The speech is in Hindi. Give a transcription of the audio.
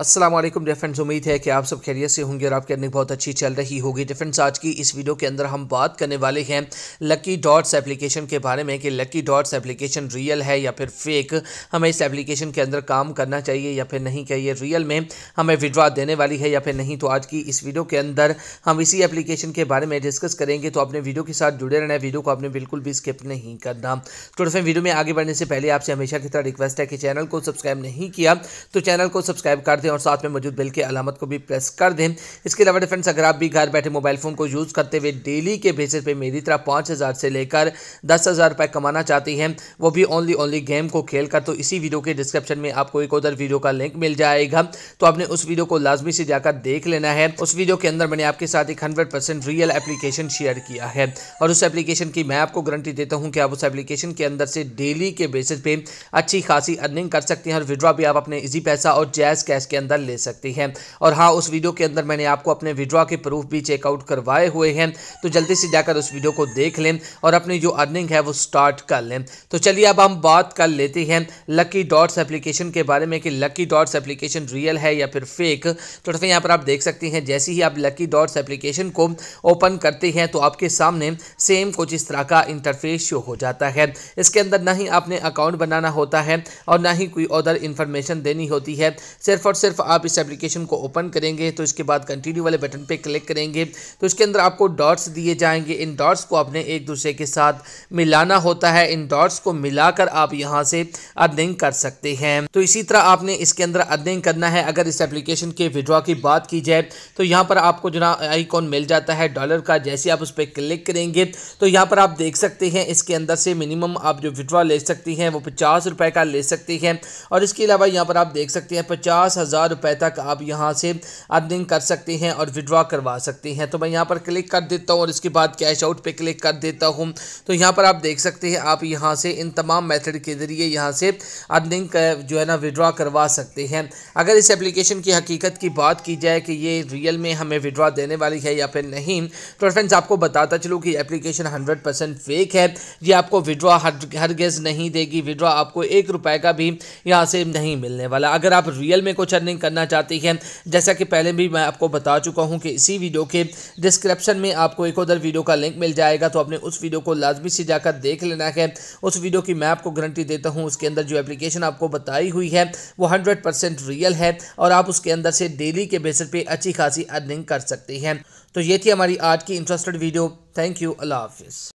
असलम डियर फ्रेंड्स उम्मीद है कि आप सब खैरियत से होंगे और आपकी अर्निंग बहुत अच्छी चल रही होगी डिफरेंस आज की इस वीडियो के अंदर हम बात करने वाले हैं लकी डॉट्स एप्लीकेशन के बारे में कि लकी डॉट्स एप्लीकेशन रियल है या फिर फेक हमें इस एप्लीकेशन के अंदर काम करना चाहिए या फिर नहीं क्या ये रियल में हमें विड्रॉ देने वाली है या फिर नहीं तो आज की इस वीडियो के अंदर हम इसी एप्लीकेशन के बारे में डिस्कस करेंगे तो आपने वीडियो के साथ जुड़े रहना है वीडियो को आपने बिल्कुल भी स्किप नहीं करना तो डिफेंस वीडियो में आगे बढ़ने से पहले आपसे हमेशा की तरह रिक्वेस्ट है कि चैनल को सब्सक्राइब नहीं किया तो चैनल को सब्सक्राइब कर दें दें और साथ में मौजूद बिल की अलामत को भी प्रेस कर दें इसके अलावा डिफ्रेंड्स अगर आप भी घर बैठे मोबाइल फ़ोन को यूज़ करते हुए डेली के बेसिस पे मेरी तरह पाँच हज़ार से लेकर दस हज़ार रुपये कमाना चाहती हैं वो भी ओनली ओनली गेम को खेल कर तो इसी वीडियो के डिस्क्रिप्शन में आपको एक उधर वीडियो का लिंक मिल जाएगा तो आपने उस वीडियो को लाजमी से जाकर देख लेना है उस वीडियो के अंदर मैंने आपके साथ एक hundred percent real application share किया है और उस एप्लीकेशन की मैं आपको गारंटी देता हूँ कि आप उस एप्लीकेशन के अंदर से डेली के बेसिस पर अच्छी खासी अर्निंग कर सकते हैं और विड्रॉ भी आप अपने इजी पैसा और जैज कैश इसके अंदर ले सकती है और हाँ उस वीडियो के अंदर मैंने आपको अपने विड्रॉ के प्रूफ भी चेकआउट करवाए हुए हैं तो जल्दी से जाकर उस वीडियो को देख लें और अपनी जो अर्निंग है वो स्टार्ट कर लें तो चलिए अब हम बात कर लेते हैं लकी डॉट्स एप्लीकेशन के बारे में कि लकी डॉट्स एप्लीकेशन रियल है या फिर फेक तो दोस्तों यहाँ पर आप देख सकते हैं जैसे ही आप लकी डॉट्स एप्लीकेशन को ओपन करते हैं तो आपके सामने सेम कुछ इस तरह का इंटरफेस शो हो जाता है इसके अंदर ना ही आपने अकाउंट बनाना होता है और ना ही कोई अदर इंफॉर्मेशन देनी होती है सिर्फ और सिर्फ आप इस एप्लीकेशन को ओपन करेंगे तो इसके बाद कंटिन्यू वाले बटन पर क्लिक करेंगे तो इसके अंदर आपको डॉट्स दिए जाएंगे इन डॉट्स को आपने एक दूसरे के साथ मिलाना होता है इन डॉट्स को मिलाकर आप यहाँ से अर्निंग कर सकते हैं तो इसी तरह आपने इसके अंदर अर्निंग करना है अगर इस एप्लीकेशन के विड्रॉ की बात की जाए तो यहाँ पर आपको जो ना आईकॉन मिल जाता है डॉलर का जैसे आप उस पर क्लिक करेंगे तो यहाँ पर आप देख सकते हैं इसके अंदर से मिनिमम आप जो विड्रॉ ले सकती हैं वो पचास रुपये का ले सकती हैं और इसके अलावा यहाँ पर आप देख सकते हैं पचास हज़ार रुपये तक आप यहाँ से अर्निंग कर सकते हैं और विड्रॉ करवा सकते हैं तो मैं यहाँ पर क्लिक कर देता हूँ और इसके बाद कैश आउट पर क्लिक कर देता हूँ तो यहाँ पर आप देख सकते हैं आप यहाँ से इन तमाम मेथड के ज़रिए यहाँ से अर्निंग जो है ना विड्रॉ करवा सकते हैं अगर इस एप्लीकेशन की हकीकत की बात की जाए कि ये रियल में हमें विड्रॉ देने वाली है या फिर नहीं तो फ्रेंड्स आपको बताता चलूँ कि एप्लीकेशन हंड्रेड परसेंट फेक है ये आपको विड्रॉ हर हर गेज नहीं देगी विड्रॉ आपको एक रुपए का भी यहाँ से नहीं मिलने वाला अगर आप रियल में कुछ अर्निंग करना चाहती है जैसा कि पहले भी मैं आपको बता चुका हूँ कि इसी वीडियो के डिस्क्रिप्शन में आपको एक उधर वीडियो का लिंक मिल जाएगा तो आपने उस वीडियो को लाजमी से जाकर देख लेना है उस वीडियो की मैं आपको गारंटी देता हूँ उसके अंदर जो एप्लीकेशन आपको बताई हुई है वो हंड्रेड रियल है और आप उसके अंदर से डेली के बेसिस पर अच्छी खासी अर्निंग कर सकती हैं तो ये थी हमारी आज की इंटरेस्टेड वीडियो थैंक यू अल्लाह हाफिज़